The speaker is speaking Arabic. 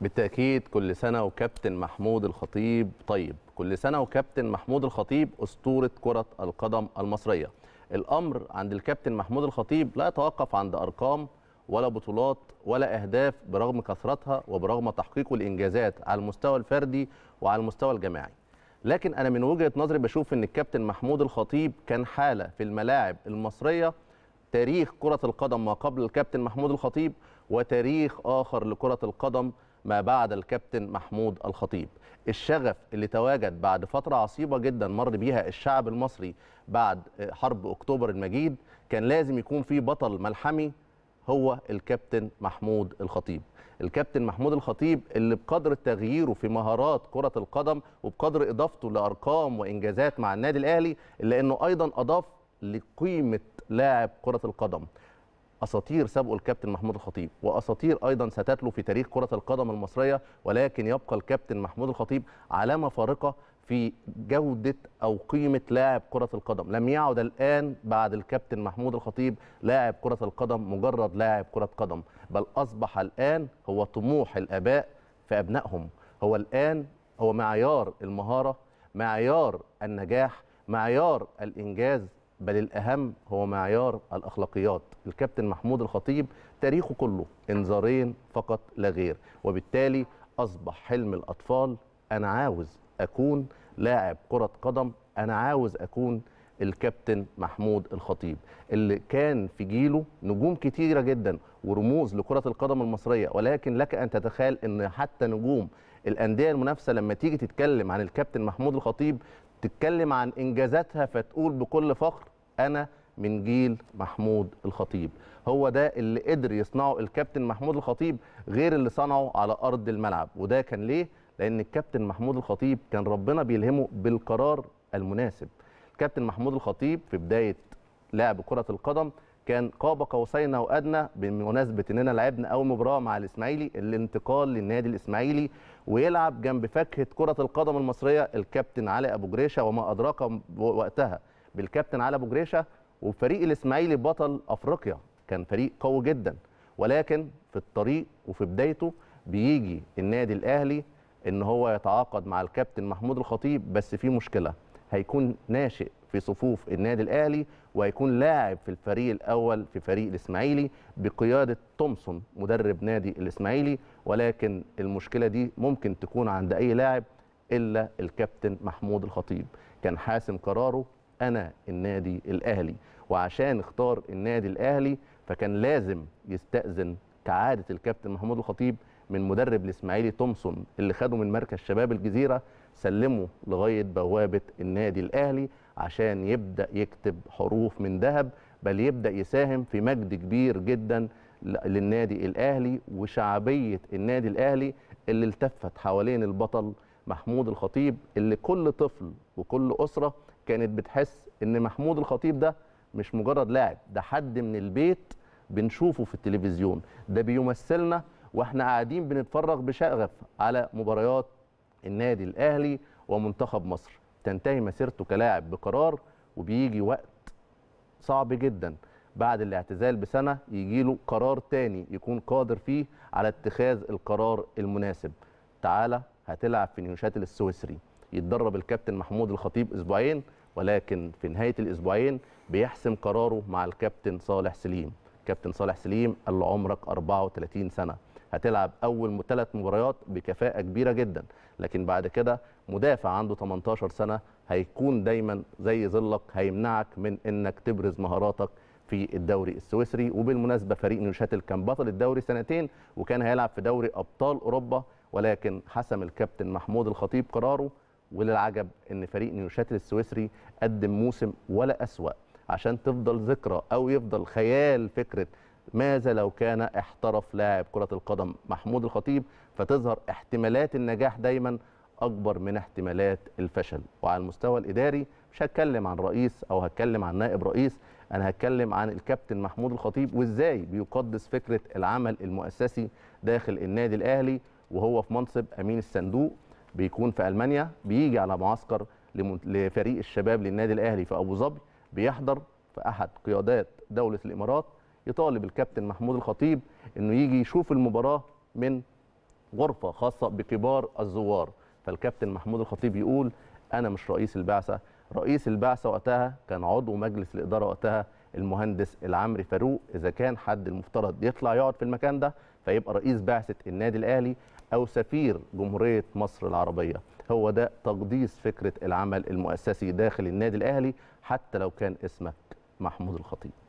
بالتاكيد كل سنه وكابتن محمود الخطيب طيب كل سنه وكابتن محمود الخطيب اسطوره كره القدم المصريه الامر عند الكابتن محمود الخطيب لا يتوقف عند ارقام ولا بطولات ولا اهداف برغم كثرتها وبرغم تحقيقه الانجازات على المستوى الفردي وعلى المستوى الجماعي لكن انا من وجهه نظري بشوف ان الكابتن محمود الخطيب كان حاله في الملاعب المصريه تاريخ كره القدم ما قبل الكابتن محمود الخطيب وتاريخ اخر لكره القدم ما بعد الكابتن محمود الخطيب الشغف اللي تواجد بعد فترة عصيبة جدا مر بيها الشعب المصري بعد حرب أكتوبر المجيد كان لازم يكون في بطل ملحمي هو الكابتن محمود الخطيب الكابتن محمود الخطيب اللي بقدر تغييره في مهارات كرة القدم وبقدر إضافته لأرقام وإنجازات مع النادي الأهلي إلا أنه أيضا أضاف لقيمة لاعب كرة القدم اساطير سبقوا الكابتن محمود الخطيب واساطير ايضا ستتلو في تاريخ كره القدم المصريه ولكن يبقى الكابتن محمود الخطيب علامه فارقه في جودة أو قيمة لاعب كرة القدم لم يعد الآن بعد الكابتن محمود الخطيب لاعب كرة القدم مجرد لاعب كرة قدم بل أصبح الآن هو طموح الآباء في أبنائهم هو الآن هو معيار المهارة معيار النجاح معيار الإنجاز بل الأهم هو معيار الأخلاقيات الكابتن محمود الخطيب تاريخه كله انذارين فقط لا غير وبالتالي أصبح حلم الأطفال أنا عاوز أكون لاعب كرة قدم أنا عاوز أكون الكابتن محمود الخطيب اللي كان في جيله نجوم كتيرة جدا ورموز لكرة القدم المصرية ولكن لك أن تتخيل أن حتى نجوم الأندية المنافسة لما تيجي تتكلم عن الكابتن محمود الخطيب تتكلم عن انجازاتها فتقول بكل فخر انا من جيل محمود الخطيب هو ده اللي قدر يصنعه الكابتن محمود الخطيب غير اللي صنعه على ارض الملعب وده كان ليه لان الكابتن محمود الخطيب كان ربنا بيلهمه بالقرار المناسب الكابتن محمود الخطيب في بدايه لعب كره القدم كان قاب قوسين او ادنى بمناسبه اننا لعبنا اول مباراه مع الاسماعيلي الانتقال للنادي الاسماعيلي ويلعب جنب فاكهه كره القدم المصريه الكابتن علي ابو جريشه وما ادراك وقتها بالكابتن علي ابو جريشه وفريق الاسماعيلي بطل افريقيا كان فريق قوي جدا ولكن في الطريق وفي بدايته بيجي النادي الاهلي ان هو يتعاقد مع الكابتن محمود الخطيب بس في مشكله هيكون ناشئ في صفوف النادي الاهلي وهيكون لاعب في الفريق الاول في فريق الاسماعيلي بقياده تومسون مدرب نادي الاسماعيلي ولكن المشكله دي ممكن تكون عند اي لاعب الا الكابتن محمود الخطيب كان حاسم قراره انا النادي الاهلي وعشان اختار النادي الاهلي فكان لازم يستاذن كعاده الكابتن محمود الخطيب من مدرب الاسماعيلي تومسون اللي خده من مركز شباب الجزيره سلمه لغايه بوابه النادي الاهلي عشان يبدا يكتب حروف من ذهب بل يبدا يساهم في مجد كبير جدا للنادي الاهلي وشعبيه النادي الاهلي اللي التفت حوالين البطل محمود الخطيب اللي كل طفل وكل اسره كانت بتحس ان محمود الخطيب ده مش مجرد لاعب ده حد من البيت بنشوفه في التلفزيون ده بيمثلنا واحنا قاعدين بنتفرج بشغف على مباريات النادي الاهلي ومنتخب مصر تنتهي مسيرته كلاعب بقرار وبيجي وقت صعب جدا بعد الاعتزال بسنه يجي له قرار تاني يكون قادر فيه على اتخاذ القرار المناسب تعالى هتلعب في نيوشاتل السويسري يتدرب الكابتن محمود الخطيب اسبوعين ولكن في نهايه الاسبوعين بيحسم قراره مع الكابتن صالح سليم كابتن صالح سليم قال له عمرك 34 سنه هتلعب اول ثلاث مباريات بكفاءه كبيره جدا لكن بعد كده مدافع عنده 18 سنه هيكون دايما زي ظلك هيمنعك من انك تبرز مهاراتك في الدوري السويسري وبالمناسبه فريق نيوشاتل كان بطل الدوري سنتين وكان هيلعب في دوري ابطال اوروبا ولكن حسم الكابتن محمود الخطيب قراره وللعجب ان فريق نيوشاتل السويسري قدم موسم ولا اسوا عشان تفضل ذكرى او يفضل خيال فكره ماذا لو كان احترف لاعب كرة القدم محمود الخطيب فتظهر احتمالات النجاح دايما أكبر من احتمالات الفشل وعلى المستوى الإداري مش هتكلم عن رئيس أو هتكلم عن نائب رئيس أنا هتكلم عن الكابتن محمود الخطيب وإزاي بيقدس فكرة العمل المؤسسي داخل النادي الأهلي وهو في منصب أمين الصندوق بيكون في ألمانيا بيجي على معسكر لفريق الشباب للنادي الأهلي في أبو ظبي بيحضر في أحد قيادات دولة الإمارات يطالب الكابتن محمود الخطيب انه يجي يشوف المباراه من غرفه خاصه بكبار الزوار فالكابتن محمود الخطيب يقول انا مش رئيس البعثه رئيس البعثه وقتها كان عضو مجلس الاداره وقتها المهندس العمري فاروق اذا كان حد المفترض يطلع يقعد في المكان ده فيبقى رئيس بعثه النادي الاهلي او سفير جمهوريه مصر العربيه هو ده تقديس فكره العمل المؤسسي داخل النادي الاهلي حتى لو كان اسمك محمود الخطيب